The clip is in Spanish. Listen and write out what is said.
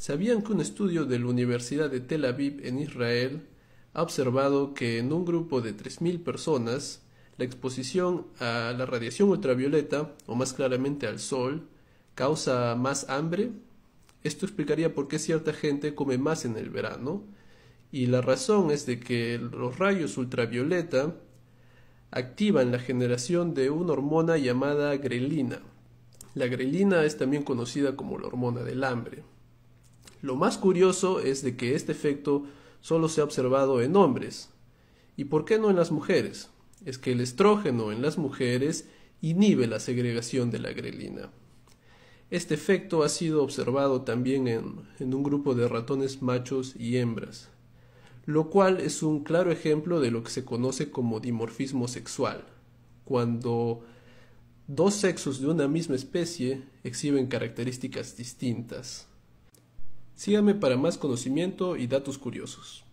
¿Sabían que un estudio de la Universidad de Tel Aviv en Israel ha observado que en un grupo de 3.000 personas la exposición a la radiación ultravioleta, o más claramente al sol, causa más hambre? Esto explicaría por qué cierta gente come más en el verano, y la razón es de que los rayos ultravioleta activan la generación de una hormona llamada grelina. La grelina es también conocida como la hormona del hambre. Lo más curioso es de que este efecto solo se ha observado en hombres. ¿Y por qué no en las mujeres? Es que el estrógeno en las mujeres inhibe la segregación de la grelina. Este efecto ha sido observado también en, en, un grupo de ratones machos y hembras, lo cual es un claro ejemplo de lo que se conoce como dimorfismo sexual, cuando dos sexos de una misma especie exhiben características distintas. Sígame para más conocimiento y datos curiosos.